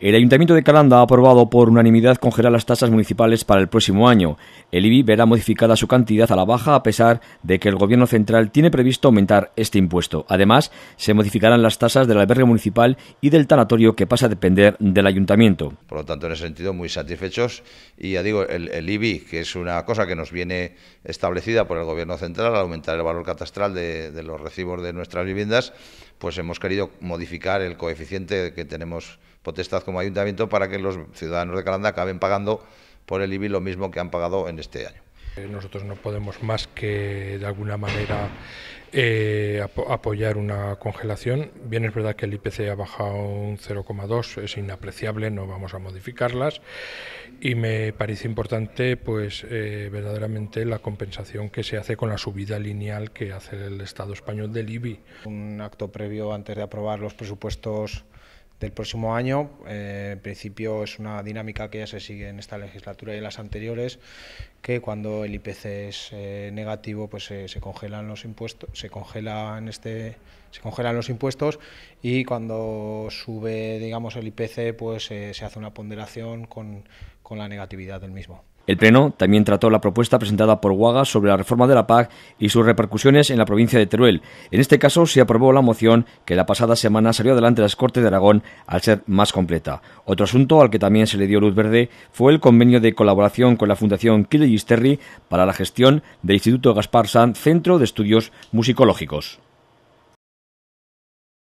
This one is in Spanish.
El Ayuntamiento de Calanda ha aprobado por unanimidad congelar las tasas municipales para el próximo año. El IBI verá modificada su cantidad a la baja a pesar de que el Gobierno central tiene previsto aumentar este impuesto. Además, se modificarán las tasas del albergue municipal y del tanatorio que pasa a depender del Ayuntamiento. Por lo tanto, en ese sentido, muy satisfechos. Y ya digo, el, IBI, que es una cosa que nos viene establecida por el Gobierno Central, al aumentar el valor catastral de, de los recibos de nuestras viviendas, pues hemos querido modificar el coeficiente que tenemos potestad como ayuntamiento para que los ciudadanos de Calanda acaben pagando por el IBI lo mismo que han pagado en este año. Nosotros no podemos más que de alguna manera eh, apoyar una congelación. Bien es verdad que el IPC ha bajado un 0,2, es inapreciable, no vamos a modificarlas y me parece importante pues eh, verdaderamente la compensación que se hace con la subida lineal que hace el Estado español del IBI. Un acto previo antes de aprobar los presupuestos del próximo año. Eh, en principio es una dinámica que ya se sigue en esta legislatura y en las anteriores, que cuando el IPC es eh, negativo, pues eh, se congelan los impuestos, se congelan este, se congelan los impuestos y cuando sube, digamos, el IPC, pues se hace una ponderación con la negatividad del mismo. El Pleno también trató la propuesta presentada por Huaga sobre la reforma de la PAC y sus repercusiones en la provincia de Teruel. En este caso se aprobó la moción que la pasada semana salió adelante las Cortes de Aragón al ser más completa. Otro asunto al que también se le dio luz verde fue el convenio de colaboración con la Fundación Kilisterri para la gestión del Instituto Gaspar Sanz Centro de Estudios Musicológicos.